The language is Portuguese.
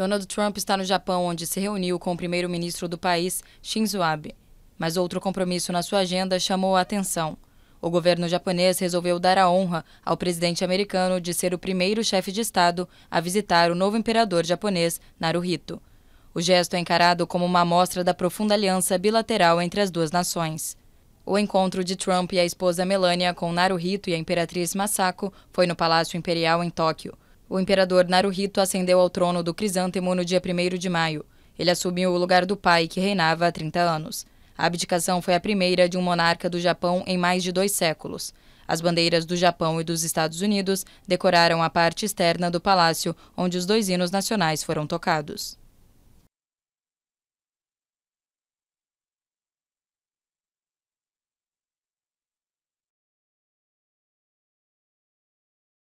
Donald Trump está no Japão, onde se reuniu com o primeiro-ministro do país, Shinzo Abe. Mas outro compromisso na sua agenda chamou a atenção. O governo japonês resolveu dar a honra ao presidente americano de ser o primeiro chefe de Estado a visitar o novo imperador japonês, Naruhito. O gesto é encarado como uma amostra da profunda aliança bilateral entre as duas nações. O encontro de Trump e a esposa Melania com Naruhito e a imperatriz Masako foi no Palácio Imperial em Tóquio. O imperador Naruhito ascendeu ao trono do Crisântemo no dia 1 de maio. Ele assumiu o lugar do pai, que reinava há 30 anos. A abdicação foi a primeira de um monarca do Japão em mais de dois séculos. As bandeiras do Japão e dos Estados Unidos decoraram a parte externa do palácio, onde os dois hinos nacionais foram tocados.